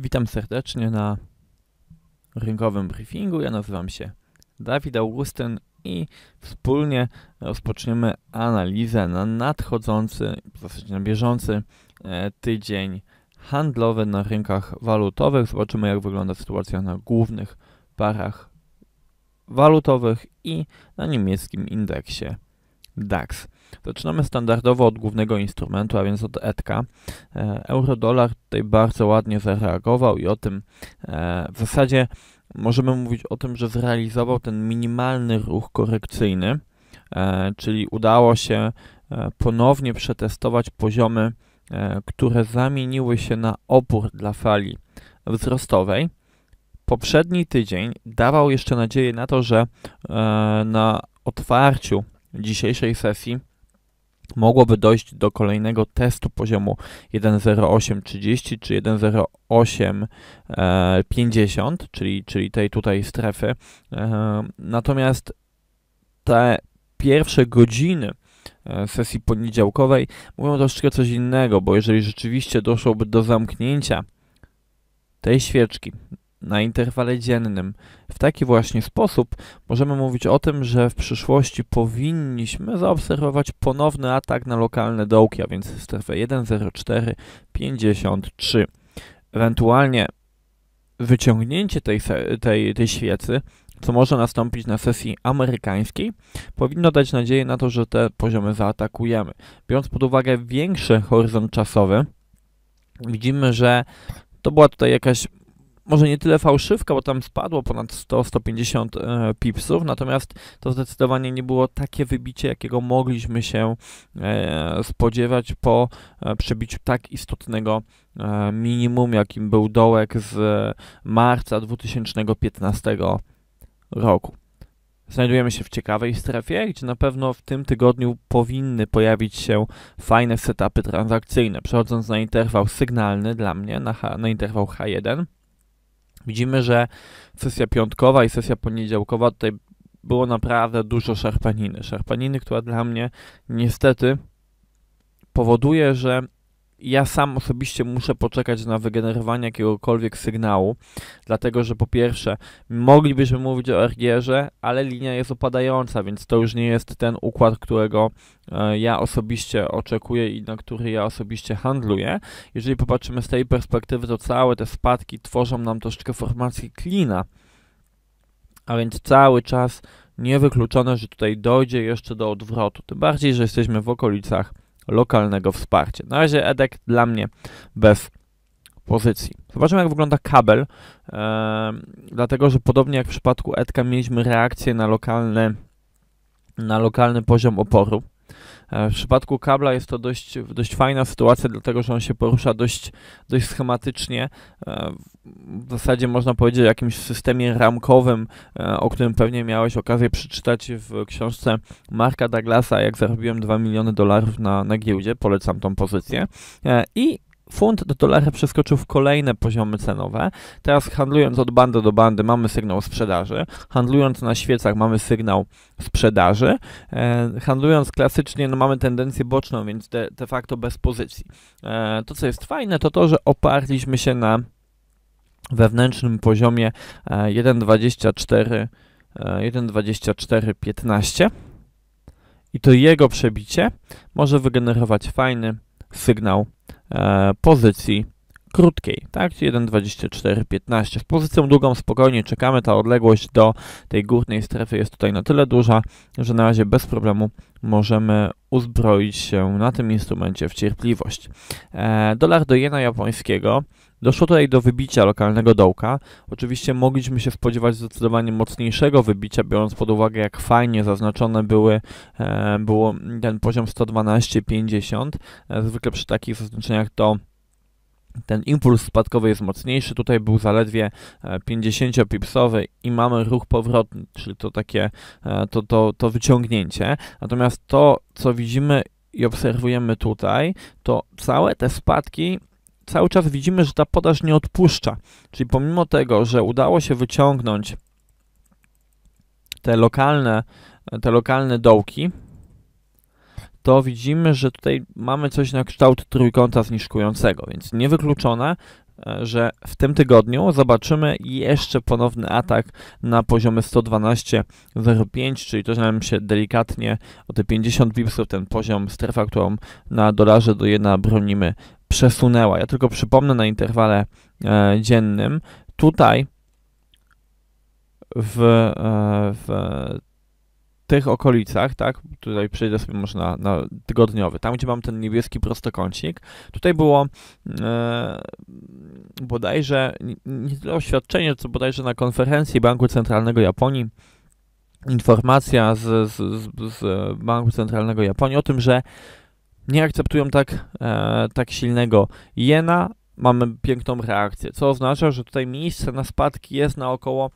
Witam serdecznie na rynkowym briefingu. Ja nazywam się Dawid Augustyn i wspólnie rozpoczniemy analizę na nadchodzący, w zasadzie na bieżący e, tydzień handlowy na rynkach walutowych. Zobaczymy, jak wygląda sytuacja na głównych parach walutowych i na niemieckim indeksie DAX. Zaczynamy standardowo od głównego instrumentu, a więc od etka. E, eurodolar tutaj bardzo ładnie zareagował i o tym e, w zasadzie możemy mówić o tym, że zrealizował ten minimalny ruch korekcyjny, e, czyli udało się ponownie przetestować poziomy, które zamieniły się na opór dla fali wzrostowej. Poprzedni tydzień dawał jeszcze nadzieję na to, że na otwarciu dzisiejszej sesji mogłoby dojść do kolejnego testu poziomu 1.08.30 czy 1.08.50, e, czyli, czyli tej tutaj strefy. E, natomiast te pierwsze godziny e, sesji poniedziałkowej mówią troszeczkę coś innego, bo jeżeli rzeczywiście doszłoby do zamknięcia tej świeczki na interwale dziennym. W taki właśnie sposób możemy mówić o tym, że w przyszłości powinniśmy zaobserwować ponowny atak na lokalne dołki, a więc strefę 10453. Ewentualnie wyciągnięcie tej, tej, tej świecy, co może nastąpić na sesji amerykańskiej, powinno dać nadzieję na to, że te poziomy zaatakujemy. Biorąc pod uwagę większy horyzont czasowy, widzimy, że to była tutaj jakaś może nie tyle fałszywka, bo tam spadło ponad 100-150 e, pipsów, natomiast to zdecydowanie nie było takie wybicie, jakiego mogliśmy się e, spodziewać po e, przebiciu tak istotnego minimum, jakim był dołek z marca 2015 roku. Znajdujemy się w ciekawej strefie, gdzie na pewno w tym tygodniu powinny pojawić się fajne setupy transakcyjne. Przechodząc na interwał sygnalny dla mnie, na, na interwał H1, Widzimy, że sesja piątkowa i sesja poniedziałkowa tutaj było naprawdę dużo szarpaniny. Szarpaniny, która dla mnie niestety powoduje, że ja sam osobiście muszę poczekać na wygenerowanie jakiegokolwiek sygnału, dlatego że po pierwsze, moglibyśmy mówić o RGR-ze, ale linia jest opadająca, więc to już nie jest ten układ, którego e, ja osobiście oczekuję i na który ja osobiście handluję. Jeżeli popatrzymy z tej perspektywy, to całe te spadki tworzą nam troszeczkę formacji klina, a więc cały czas niewykluczone, że tutaj dojdzie jeszcze do odwrotu. Tym bardziej, że jesteśmy w okolicach lokalnego wsparcia. Na razie EDEC dla mnie bez pozycji. Zobaczymy, jak wygląda kabel, e, dlatego że podobnie jak w przypadku Edka mieliśmy reakcję na lokalne na lokalny poziom oporu. E, w przypadku kabla jest to dość, dość fajna sytuacja, dlatego że on się porusza dość, dość schematycznie. E, w zasadzie można powiedzieć o jakimś systemie ramkowym, e, o którym pewnie miałeś okazję przeczytać w książce Marka Douglasa, jak zarobiłem 2 miliony dolarów na, na giełdzie. Polecam tą pozycję. I Funt do dolara przeskoczył w kolejne poziomy cenowe. Teraz handlując od bandy do bandy mamy sygnał sprzedaży. Handlując na świecach mamy sygnał sprzedaży. E, handlując klasycznie no mamy tendencję boczną, więc de, de facto bez pozycji. E, to co jest fajne to to, że oparliśmy się na wewnętrznym poziomie 1.24 e, 1.24.15 e, i to jego przebicie może wygenerować fajny sygnał E, pozycji krótkiej, tak? 1,24,15. W pozycją długą spokojnie czekamy. Ta odległość do tej górnej strefy jest tutaj na tyle duża, że na razie bez problemu możemy uzbroić się na tym instrumencie w cierpliwość. E, dolar do jena japońskiego. Doszło tutaj do wybicia lokalnego dołka. Oczywiście mogliśmy się spodziewać zdecydowanie mocniejszego wybicia, biorąc pod uwagę, jak fajnie zaznaczone były, e, było ten poziom 112,50. E, zwykle przy takich zaznaczeniach to ten impuls spadkowy jest mocniejszy. Tutaj był zaledwie 50-pipsowy e, i mamy ruch powrotny, czyli to takie e, to, to, to wyciągnięcie. Natomiast to, co widzimy i obserwujemy tutaj, to całe te spadki cały czas widzimy, że ta podaż nie odpuszcza. Czyli pomimo tego, że udało się wyciągnąć te lokalne, e, te lokalne dołki, to widzimy, że tutaj mamy coś na kształt trójkąta zniszkującego, więc niewykluczone, e, że w tym tygodniu zobaczymy jeszcze ponowny atak na poziomie 112,05, czyli to, że nam się delikatnie o te 50 bipsów ten poziom strefa, którą na dolarze do jedna bronimy, przesunęła. Ja tylko przypomnę na interwale e, dziennym, tutaj w, e, w tych okolicach, tak, tutaj przejdę sobie może na, na, tygodniowy, tam gdzie mam ten niebieski prostokącik, tutaj było e, bodajże, nie tyle oświadczenie, co bodajże na konferencji Banku Centralnego Japonii, informacja z, z, z, z Banku Centralnego Japonii o tym, że nie akceptują tak, e, tak silnego jena, mamy piękną reakcję, co oznacza, że tutaj miejsce na spadki jest na około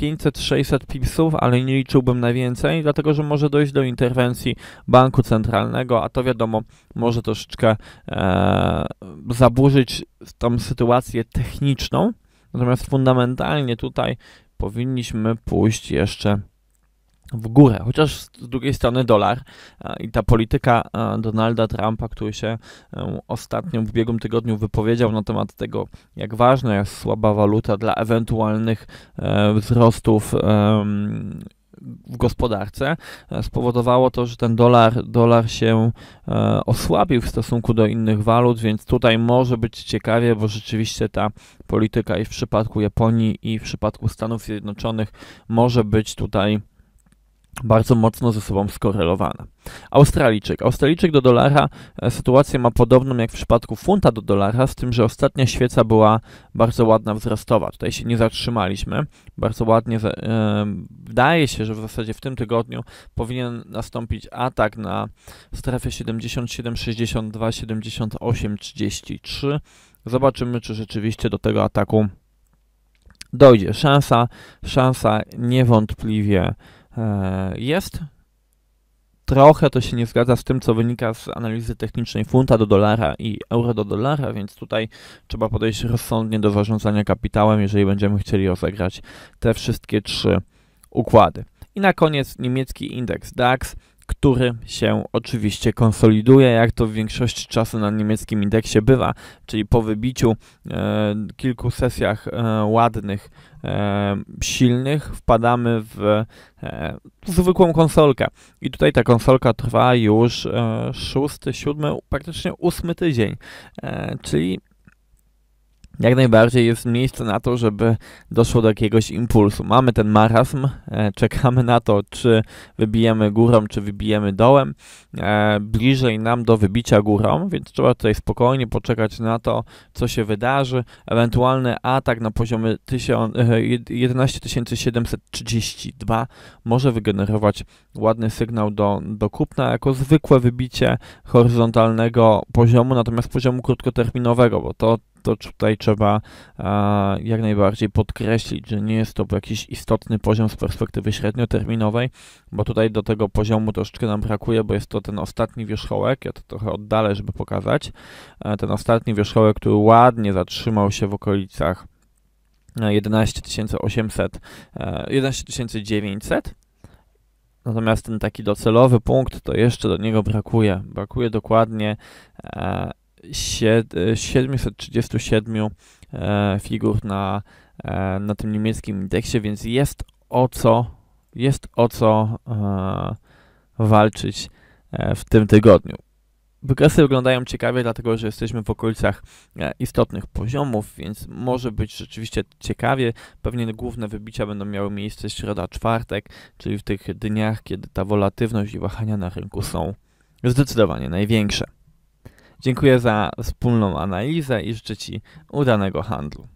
500-600 pipsów, ale nie liczyłbym na więcej, dlatego że może dojść do interwencji banku centralnego, a to wiadomo, może troszeczkę e, zaburzyć tą sytuację techniczną. Natomiast fundamentalnie tutaj powinniśmy pójść jeszcze w górę, chociaż z drugiej strony dolar i ta polityka Donalda Trumpa, który się e, ostatnio w ubiegłym tygodniu wypowiedział na temat tego, jak ważna jest słaba waluta dla ewentualnych e, wzrostów e, w gospodarce spowodowało to, że ten dolar, dolar się e, osłabił w stosunku do innych walut, więc tutaj może być ciekawie, bo rzeczywiście ta polityka i w przypadku Japonii, i w przypadku Stanów Zjednoczonych może być tutaj bardzo mocno ze sobą skorelowane. Australijczyk. Australijczyk do dolara e, sytuację ma podobną jak w przypadku funta do dolara, z tym, że ostatnia świeca była bardzo ładna wzrostowa. Tutaj się nie zatrzymaliśmy. Bardzo ładnie e, wydaje się, że w zasadzie w tym tygodniu powinien nastąpić atak na strefę 77, 62, 78, 33. Zobaczymy, czy rzeczywiście do tego ataku dojdzie. Szansa, szansa niewątpliwie E, jest. Trochę to się nie zgadza z tym, co wynika z analizy technicznej funta do dolara i euro do dolara, więc tutaj trzeba podejść rozsądnie do zarządzania kapitałem, jeżeli będziemy chcieli rozegrać te wszystkie trzy układy. I na koniec niemiecki indeks DAX który się oczywiście konsoliduje, jak to w większości czasu na niemieckim indeksie bywa, czyli po wybiciu e, kilku sesjach e, ładnych, e, silnych, wpadamy w e, zwykłą konsolkę. I tutaj ta konsolka trwa już e, szósty, siódmy, praktycznie ósmy tydzień, e, czyli jak najbardziej jest miejsce na to, żeby doszło do jakiegoś impulsu. Mamy ten marazm, e, czekamy na to, czy wybijemy górą, czy wybijemy dołem. E, bliżej nam do wybicia górą, więc trzeba tutaj spokojnie poczekać na to, co się wydarzy. Ewentualny atak na poziomie 11732 e, może wygenerować ładny sygnał do, do kupna jako zwykłe wybicie horyzontalnego poziomu, natomiast poziomu krótkoterminowego, bo to to tutaj trzeba jak najbardziej podkreślić, że nie jest to jakiś istotny poziom z perspektywy średnioterminowej, bo tutaj do tego poziomu troszeczkę nam brakuje, bo jest to ten ostatni wierzchołek, ja to trochę oddalę, żeby pokazać, ten ostatni wierzchołek, który ładnie zatrzymał się w okolicach 11 800, 11 900, Natomiast ten taki docelowy punkt, to jeszcze do niego brakuje. Brakuje dokładnie e, 737 e, e, figur na, e, na tym niemieckim indeksie, więc jest o co, jest o co walczyć w tym tygodniu. Wykresy wyglądają ciekawie, dlatego że jesteśmy w okolicach istotnych poziomów, więc może być rzeczywiście ciekawie. Pewnie główne wybicia będą miały miejsce środa, czwartek, czyli w tych dniach, kiedy ta wolatywność i wahania na rynku są zdecydowanie największe. Dziękuję za wspólną analizę i życzę Ci udanego handlu.